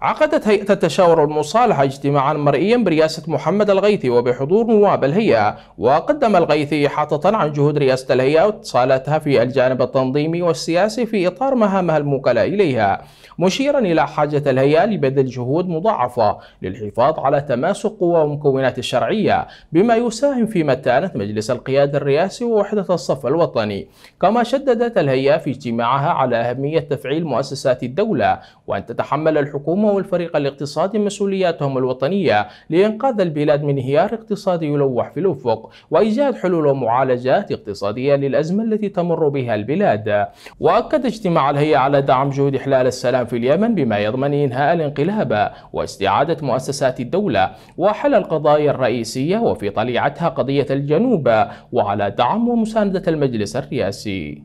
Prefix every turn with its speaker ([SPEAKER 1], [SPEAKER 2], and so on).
[SPEAKER 1] عقدت هيئة التشاور والمصالحة اجتماعا مرئيا برئاسة محمد الغيثي وبحضور نواب الهيئة وقدم الغيثي إحاطة عن جهود رئاسة الهيئة واتصالاتها في الجانب التنظيمي والسياسي في إطار مهامها الموكلة إليها مشيرا إلى حاجة الهيئة لبذل جهود مضاعفة للحفاظ على تماسك قوى ومكونات الشرعية بما يساهم في متانة مجلس القيادة الرئاسي ووحدة الصف الوطني كما شددت الهيئة في اجتماعها على أهمية تفعيل مؤسسات الدولة وأن تتحمل الحكومة والفريق الاقتصادي مسؤولياتهم الوطنية لإنقاذ البلاد من انهيار اقتصادي يلوح في الأفق وإيجاد حلول ومعالجات اقتصادية للأزمة التي تمر بها البلاد وأكد اجتماع الهيئة على دعم جهود إحلال السلام في اليمن بما يضمن إنهاء الانقلاب واستعادة مؤسسات الدولة وحل القضايا الرئيسية وفي طليعتها قضية الجنوب وعلى دعم ومساندة المجلس الرئاسي